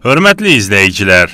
Hörmətli izləyicilər,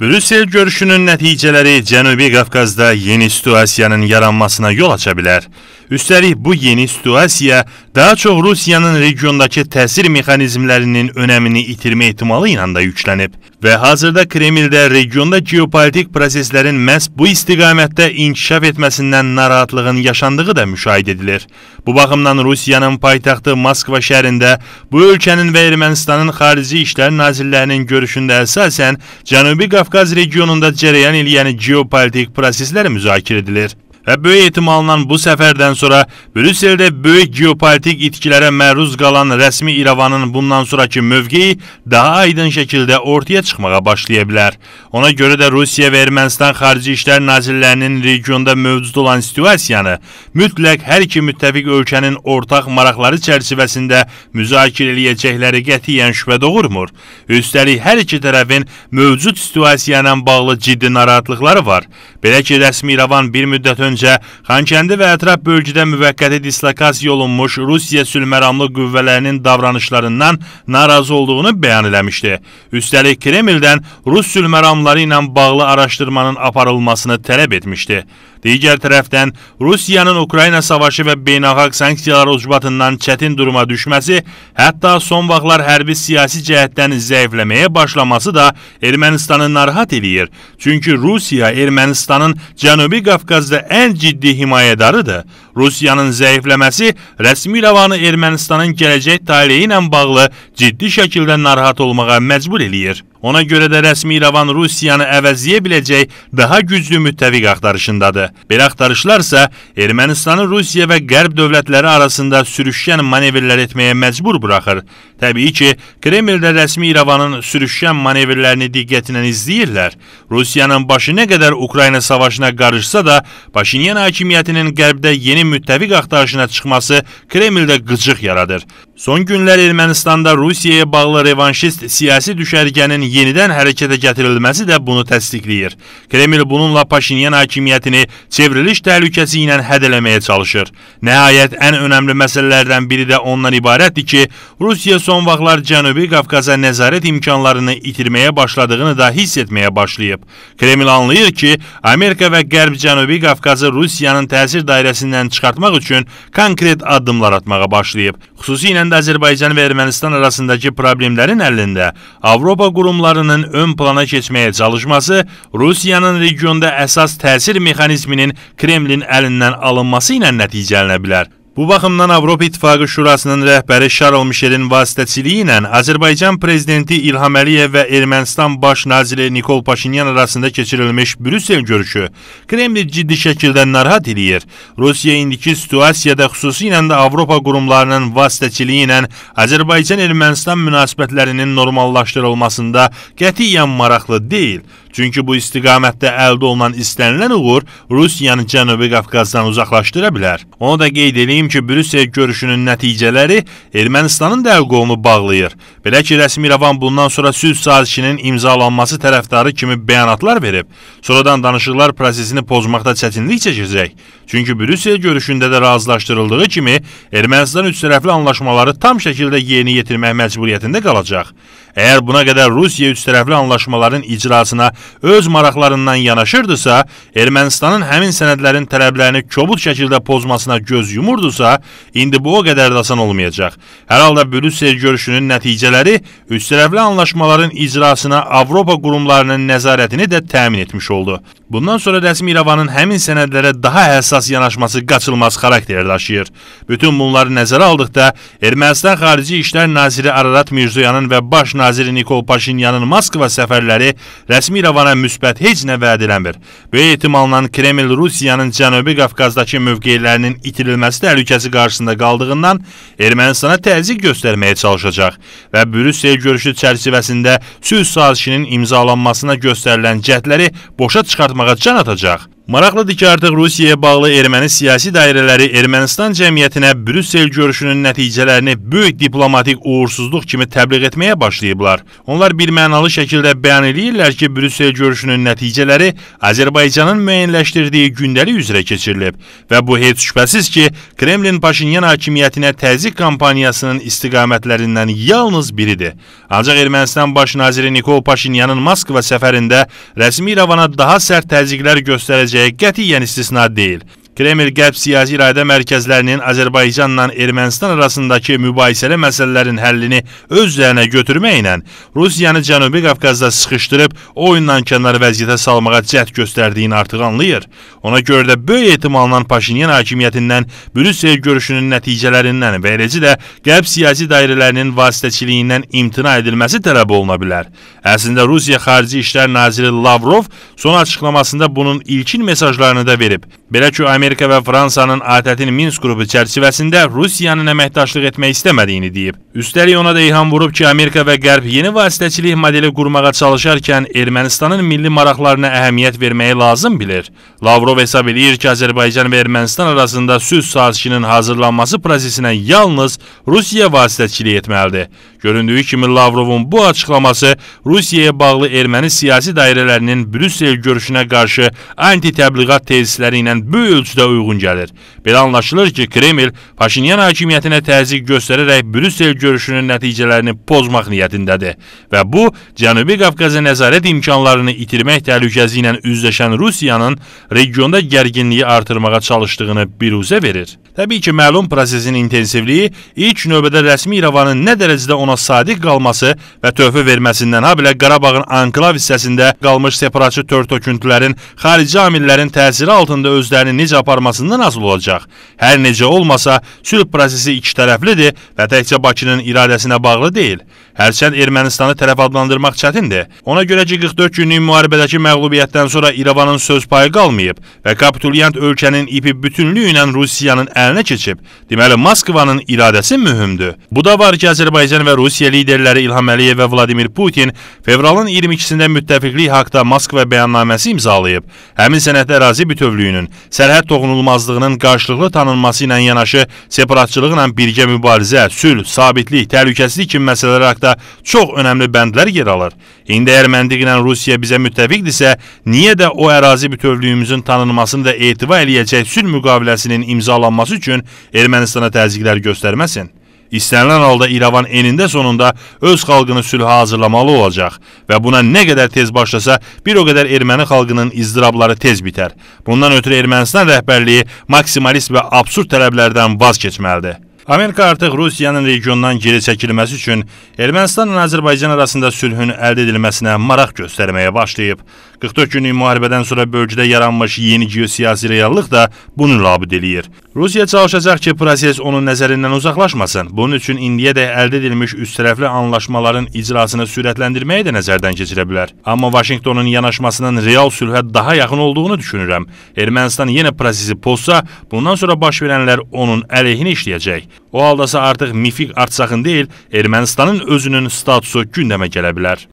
Brüssel görüşünün nəticələri Cənubi Qafqazda yeni situasiyanın yaranmasına yol aça bilər. Üstəlik bu yeni situasiya daha çox Rusiyanın regiondakı təsir mexanizmlərinin önəmini itirmə ehtimalı ilə də yüklənib və hazırda Kremldə regionda geopolitik proseslərin məhz bu istiqamətdə inkişaf etməsindən narahatlığın yaşandığı da müşahidə edilir. Bu baxımdan Rusiyanın paytaxtı Moskva şəhərində bu ölkənin və Ermənistanın xarici işlər nazirlərinin görüşündə əsasən Cənubi Qafqaz regionunda cərəyan eləyən geopolitik proseslər müzakirə edilir və böyük ehtimalla bu səfərdən sonra Brüsseldə böyük geopolitik itkilərə məruz qalan rəsmi İrəvanın bundan sonrakı mövqeyi daha aydın şəkildə ortaya çıxmağa başlaya bilər. Ona görə də Rusiya və Ermənistan xarici işlər nazirlərinin regionda mövcud olan situasiyanı mütləq hər iki müttəfiq ölkənin ortaq maraqları çərçivəsində müzakirə edəcəkləri qətiyyən şübhə doğurmur. Üstəlik hər iki tərəfin mövcud situasiya ilə bağlı ciddi narahatlıqları var. Belə ki, rəsmi İrəvan bir müddət öncə öncə Xankəndi və ətraf bölgədə müvəqqəti dislokasiya olunmuş Rusiya sülhməramlı qüvvələrinin davranışlarından narazı olduğunu bəyan eləmişdi. Üstəlik Kremldən Rus sülhməramları ilə bağlı araşdırmanın aparılmasını tələb etmişdi. Digər tərəfdən Rusiyanın Ukrayna savaşı və beynəlxalq sanksiyalar ucbatından çətin duruma düşməsi, hətta son vaxtlar hərbi siyasi cəhətdən zəifləməyə başlaması da Ermənistanı narahat eləyir. Çünki Rusiya Ermənistanın Cənubi Qafqazda ən ciddi himayədarıdır. Rusiyanın zəifləməsi rəsmi İrəvanı Ermənistanın gələcək taleyi ilə bağlı ciddi şəkildə narahat olmağa məcbur eləyir. Ona görə də rəsmi İrəvan Rusiyanı əvəzləyə biləcək daha güclü müttəfiq axtarışındadır. Belə axtarışlarsa Ermənistanı Rusiya və Qərb dövlətləri arasında sürüşkən manevrlər etməyə məcbur buraxır. Təbii ki, Kremldə rəsmi İrəvanın sürüşkən manevrlərini diqqətlə izləyirlər. Rusiyanın başı nə qədər Ukrayna savaşına qarışsa da, Paşinyan hakimiyyətinin Qərbdə yeni müttəfiq axtarışına çıxması Kremldə qıcıq yaradır. Son günlər Ermənistanda Rusiyaya bağlı revanşist siyasi düşərgənin yenidən hərəkətə gətirilməsi də bunu təsdiqləyir. Kreml bununla Paşinyan hakimiyyətini çevriliş təhlükəsi ilə hədələməyə çalışır. Nəhayət, ən önəmli məsələlərdən biri də ondan ibarətdir ki, Rusiya son vaxtlar Cənubi Qafqaza nəzarət imkanlarını itirməyə başladığını da hiss etməyə başlayıb. Kreml anlayır ki, Amerika və Qərb Cənubi Qafqazı Rusiyanın təsir dairəsindən çıxartmaq üçün konkret addımlar atmağa başlayıb. Xüsusilə də Azərbaycan və Ermənistan arasındakı problemlərin həllində Avropa qurumlarının ön plana keçməyə çalışması Rusiyanın regionda əsas təsir mexanizminin Kremlin əlindən alınması ilə nəticələnə bilər. Bu baxımdan Avropa İttifaqı Şurasının rəhbəri Şarl Mişelin vasitəçiliyi ilə Azərbaycan prezidenti İlham Əliyev və Ermənistan baş naziri Nikol Paşinyan arasında keçirilmiş Brüssel görüşü Kreml ciddi şəkildə narahat edir. Rusiya indiki situasiyada xüsusilə də Avropa qurumlarının vasitəçiliyi ilə Azərbaycan-Ermənistan münasibətlərinin normallaşdırılmasında qətiyyən maraqlı deyil. Çünki bu istiqamətdə əldə olunan istənilən uğur Rusiyanı Cənubi Qafqazdan uzaqlaşdıra bilər. Onu da qeyd edeyim ki, Brüssel görüşünün nəticələri Ermənistanın da əl qolunu bağlayır. Belə ki, rəsmi İrəvan bundan sonra sülh sazişinin imzalanması tərəfdarı kimi bəyanatlar verib. Sonradan danışıqlar prosesini pozmaqda çətinlik çəkəcək. Çünki Brüssel görüşündə də razılaşdırıldığı kimi Ermənistan üçtərəfli anlaşmaları tam şəkildə yerinə yetirmək məcburiyyətində qalacaq. Əgər buna qədər Rusiya üçtərəfli anlaşmaların icrasına öz maraqlarından yanaşırdısa, Ermənistanın həmin sənədlərin tələblərini kobud şəkildə pozmasına göz yumurdusa, indi bu o qədər də asan olmayacaq. Hər halda Brüssel görüşünün nəticələri üçtərəfli anlaşmaların icrasına Avropa qurumlarının nəzarətini də təmin etmiş oldu. Bundan sonra rəsmi İrəvanın həmin sənədlərə daha həssas yanaşması qaçılmaz xarakter daşıyır. Bütün bunları nəzərə aldıqda Ermənistan Xarici İşlər Naziri Ararat Mirzoyanın və Baş naziri naziri Nikol Paşinyanın Moskva səfərləri rəsmi İrəvana müsbət heç nə vəd eləmir. Böyük ehtimalla Kreml Rusiyanın Cənubi Qafqazdakı mövqelərinin itirilməsi təhlükəsi qarşısında qaldığından Ermənistana təzyiq göstərməyə çalışacaq və Brüssel görüşü çərçivəsində sülh sazişinin imzalanmasına göstərilən cəhdləri boşa çıxartmağa can atacaq. Maraqlıdır ki, artıq Rusiyaya bağlı erməni siyasi dairələri Ermənistan cəmiyyətinə Brüssel görüşünün nəticələrini böyük diplomatik uğursuzluq kimi təbliğ etməyə başlayıblar. Onlar birmənalı şəkildə bəyan edirlər ki, Brüssel görüşünün nəticələri Azərbaycanın müəyyənləşdirdiyi gündəlik üzrə keçirilib və bu heç şübhəsiz ki, Kremlin Paşinyan hakimiyyətinə təzyiq kampaniyasının istiqamətlərindən yalnız biridir. Ancaq Ermənistan baş naziri Nikol Paşinyanın Moskva səfərində rəsmi İrəvana daha sərt təzyiqlər göstərəcək edəcəyi qətiyyən istisna deyil. Kreml Qərb siyasi iradə mərkəzlərinin Azərbaycanla Ermənistan arasındakı mübahisəli məsələlərin həllini öz üzərinə götürməklə Rusiyanı Cənubi Qafqazda sıxışdırıb oyundan kənar vəziyyətə salmağa cəhd göstərdiyini artıq anlayır. Ona görə də böyük ehtimalla Paşinyan hakimiyyətindən Brüssel görüşünün nəticələrindən və eləcə də Qərb siyasi dairələrinin vasitəçiliyindən imtina edilməsi tələb oluna bilər. Əslində Rusiya Xarici İşlər Naziri Lavrov son açıqlamasında bunun ilkin mesajlarını da verib. Belə ki, Amerika Amerika və Fransanın ATƏT-in Minsk qrupu çərçivəsində Rusiyanın əməkdaşlıq etmək istəmədiyini deyib. Üstəlik ona da eyham vurub ki, Amerika və Qərb yeni vasitəçilik modeli qurmağa çalışarkən Ermənistanın milli maraqlarına əhəmiyyət verməyi lazım bilir. Lavrov hesab eləyir ki, Azərbaycan və Ermənistan arasında sülh sazişinin hazırlanması prosesinə yalnız Rusiya vasitəçilik etməlidir. Göründüyü kimi Lavrovun bu açıqlaması Rusiyaya bağlı erməni siyasi dairələrinin Brüssel görüşünə qarşı anti-təbliğat tezisləri ilə böyük ölçüdə uyğun gəlir. Belə anlaşılır ki, Kreml Paşinyan hakimiyyətinə təzyiq göstərərək Brüssel görüşünə görüşünün nəticələrini pozmaq niyyətindədir və bu Cənubi Qafqaza nəzarət imkanlarını itirmək təhlükəsi ilə üzləşən Rusiyanın regionda gərginliyi artırmağa çalışdığını biruzə verir. Təbii ki, məlum prosesin intensivliyi ilk növbədə rəsmi İrəvanın nə dərəcədə ona sadiq qalması və töhfə verməsindən, ha bilə Qarabağın anklav hissəsində qalmış separatçı tör-töküntülərin xarici amillərin təsiri altında özlərini necə aparmasından asılı olacaq. Hər necə olmasa, sülh prosesi iki tərəflidir və təkcə Bakının iradəsinə bağlı deyil. Hərçənd Ermənistanı tərəf adlandırmaq çətindir. Ona görə ki, 44 günlük müharibədəki məğlubiyyətdən sonra İrəvanın söz payı qalmayıb və kapitulyant ölkənin ipi bütünlüyü ilə Rusiyanın əli əlinə keçib. Deməli Moskvanın iradəsi mühümdür. Bu da var ki, Azərbaycan və Rusiya liderləri İlham Əliyev və Vladimir Putin fevralın 22-sində müttəfiqlik haqqında Moskva bəyannaməsi imzalayıb. Həmin sənəddə ərazi bütövlüyünün, sərhəd toxunulmazlığının qarşılıqlı tanınması ilə yanaşı separatçılıqla birgə mübarizə, sülh, sabitlik, təhlükəsizlik kimi məsələlər haqqında çox önəmli bəndlər yer alır. İndi əgər məntiqlə Rusiya bizə müttəfiqdirsə, niyə də o ərazi bütövlüyümüzün tanınmasını da etibar eləyəcək sülh müqaviləsinin imzalanması üçün Ermənistana təzyiqlər göstərməsin. İstənilən halda İrəvan enində sonunda öz xalqını sülhə hazırlamalı olacaq və buna nə qədər tez başlasa, bir o qədər erməni xalqının izdirabları tez bitər. Bundan ötürü Ermənistan rəhbərliyi maksimalist və absurd tələblərdən vaz keçməlidir. Amerika artıq Rusiyanın regiondan geri çəkilməsi üçün Ermənistanla Azərbaycan arasında sülhün əldə edilməsinə maraq göstərməyə başlayıb. 44 günlük müharibədən sonra bölgədə yaranmış yeni geosiyasi reallıq da bunu labid eləyir. Rusiya çalışacaq ki, proses onun nəzərindən uzaqlaşmasın. Bunun üçün indiyədək əldə edilmiş üsttərəfli anlaşmaların icrasını sürətləndirməyi də nəzərdən keçirə bilər. Amma Vaşinqtonun yanaşmasının real sülhə daha yaxın olduğunu düşünürəm. Ermənistan yenə prosesi pozsa, bundan sonra baş verənlər onun əleyhinə işləyəcək. O haldasa artıq mifik Artsaxın deyil, Ermənistanın özünün statusu gündəmə gələ bilər.